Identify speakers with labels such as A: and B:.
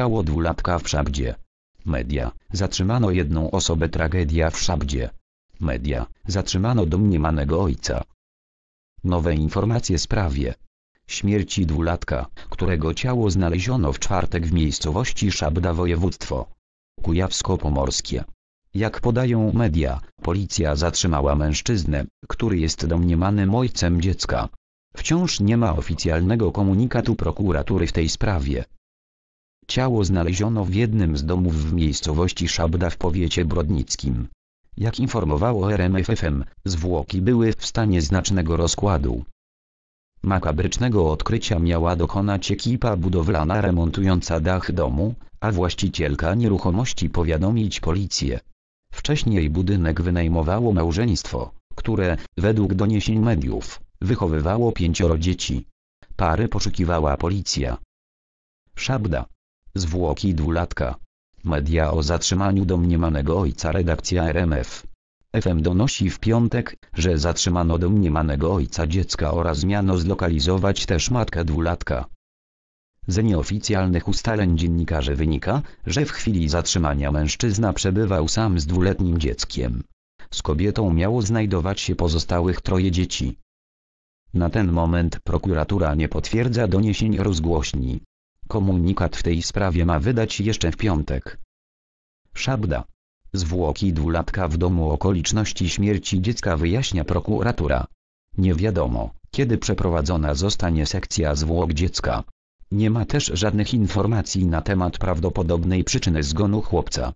A: Ciało dwulatka w Szabdzie. Media. Zatrzymano jedną osobę tragedia w Szabdzie. Media. Zatrzymano domniemanego ojca. Nowe informacje sprawie. Śmierci dwulatka, którego ciało znaleziono w czwartek w miejscowości Szabda województwo kujawsko-pomorskie. Jak podają media, policja zatrzymała mężczyznę, który jest domniemanym ojcem dziecka. Wciąż nie ma oficjalnego komunikatu prokuratury w tej sprawie. Ciało znaleziono w jednym z domów w miejscowości Szabda w powiecie brodnickim. Jak informowało RMFFM, zwłoki były w stanie znacznego rozkładu. Makabrycznego odkrycia miała dokonać ekipa budowlana remontująca dach domu, a właścicielka nieruchomości powiadomić policję. Wcześniej budynek wynajmowało małżeństwo, które, według doniesień mediów, wychowywało pięcioro dzieci. Pary poszukiwała policja. Szabda Zwłoki dwulatka. Media o zatrzymaniu domniemanego ojca redakcja RMF. FM donosi w piątek, że zatrzymano domniemanego ojca dziecka oraz miano zlokalizować też matkę dwulatka. Z nieoficjalnych ustaleń dziennikarzy wynika, że w chwili zatrzymania mężczyzna przebywał sam z dwuletnim dzieckiem. Z kobietą miało znajdować się pozostałych troje dzieci. Na ten moment prokuratura nie potwierdza doniesień rozgłośni. Komunikat w tej sprawie ma wydać jeszcze w piątek. Szabda. Zwłoki dwulatka w domu okoliczności śmierci dziecka wyjaśnia prokuratura. Nie wiadomo, kiedy przeprowadzona zostanie sekcja zwłok dziecka. Nie ma też żadnych informacji na temat prawdopodobnej przyczyny zgonu chłopca.